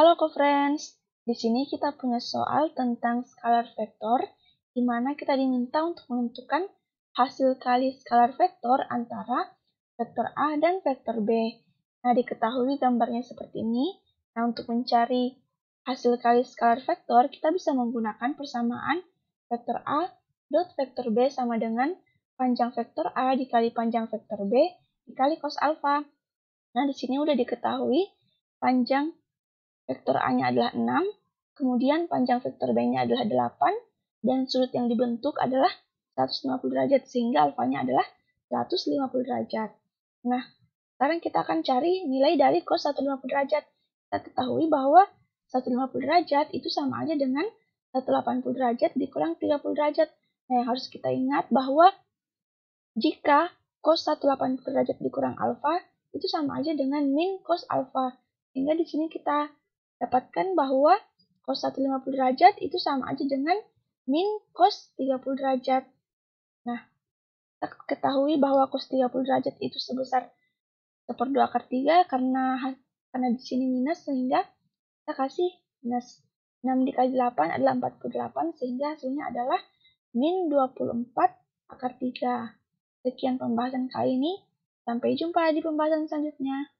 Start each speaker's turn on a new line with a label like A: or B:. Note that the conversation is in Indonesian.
A: Halo co-friends, di sini kita punya soal tentang skalar vektor, di mana kita diminta untuk menentukan hasil kali skalar vektor antara vektor A dan vektor B. Nah, diketahui gambarnya seperti ini. Nah, untuk mencari hasil kali skalar vektor, kita bisa menggunakan persamaan vektor A dot vektor B sama dengan panjang vektor A dikali panjang vektor B dikali cos alfa. Nah, di sini udah diketahui panjang Vektor A-nya adalah 6, kemudian panjang vektor B-nya adalah 8, dan sudut yang dibentuk adalah 150 derajat, sehingga alfanya adalah 150 derajat. Nah, sekarang kita akan cari nilai dari cos 150 derajat. Kita ketahui bahwa 150 derajat itu sama aja dengan 180 derajat dikurang 30 derajat. Nah, yang harus kita ingat bahwa jika cos 180 derajat dikurang alfa, itu sama aja dengan min cos alfa. Sehingga di sini kita dapatkan bahwa cos 150 derajat itu sama aja dengan min cos 30 derajat. Nah, kita ketahui bahwa cos 30 derajat itu sebesar seperdua akar 3 karena karena di sini minus sehingga kita kasih minus 6 dikali 8 adalah 48 sehingga hasilnya adalah min 24 akar 3. Sekian pembahasan kali ini. Sampai jumpa di pembahasan selanjutnya.